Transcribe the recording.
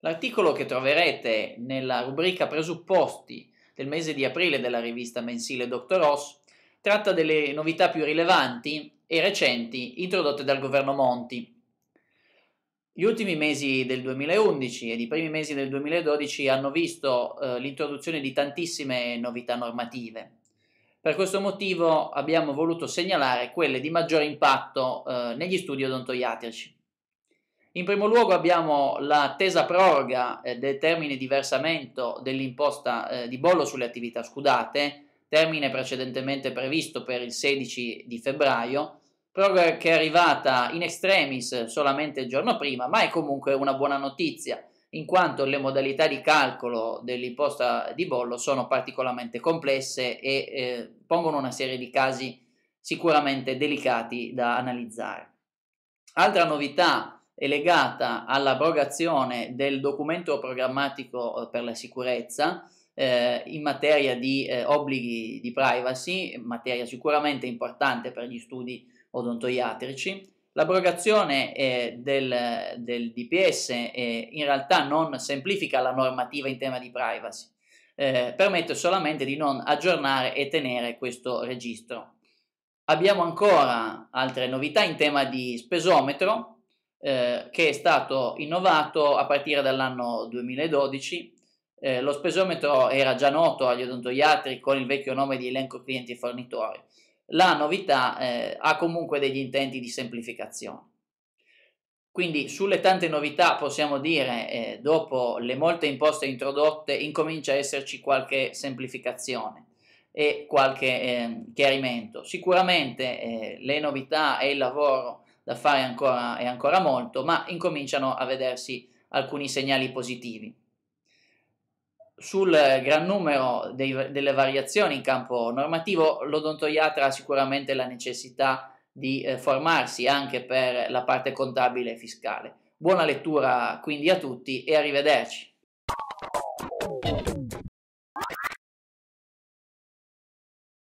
L'articolo che troverete nella rubrica Presupposti del mese di aprile della rivista mensile Dr. Ross tratta delle novità più rilevanti e recenti introdotte dal governo Monti. Gli ultimi mesi del 2011 ed i primi mesi del 2012 hanno visto eh, l'introduzione di tantissime novità normative. Per questo motivo abbiamo voluto segnalare quelle di maggior impatto eh, negli studi odontoiatrici. In primo luogo abbiamo l'attesa proroga eh, del termine di versamento dell'imposta eh, di bollo sulle attività scudate, termine precedentemente previsto per il 16 di febbraio, proroga che è arrivata in extremis solamente il giorno prima, ma è comunque una buona notizia in quanto le modalità di calcolo dell'imposta di bollo sono particolarmente complesse e eh, pongono una serie di casi sicuramente delicati da analizzare. Altra novità è legata all'abrogazione del documento programmatico eh, per la sicurezza eh, in materia di eh, obblighi di privacy, materia sicuramente importante per gli studi odontoiatrici, L'abrogazione eh, del, del, DPS eh, in realtà non semplifica la normativa in tema di privacy, eh, permette solamente di non aggiornare e tenere questo registro. Abbiamo ancora altre novità in tema di spesometro eh, che è stato innovato a partire dall'anno 2012 eh, lo spesometro era già noto agli odontoiatri con il vecchio nome di elenco clienti e fornitori la novità eh, ha comunque degli intenti di semplificazione. Quindi sulle tante novità possiamo dire, eh, dopo le molte imposte introdotte, incomincia a esserci qualche semplificazione e qualche eh, chiarimento. Sicuramente eh, le novità e il lavoro da fare ancora, è ancora molto, ma incominciano a vedersi alcuni segnali positivi sul gran numero dei, delle variazioni in campo normativo, l'odontoiatra ha sicuramente la necessità di eh, formarsi anche per la parte contabile e fiscale. Buona lettura quindi a tutti e arrivederci.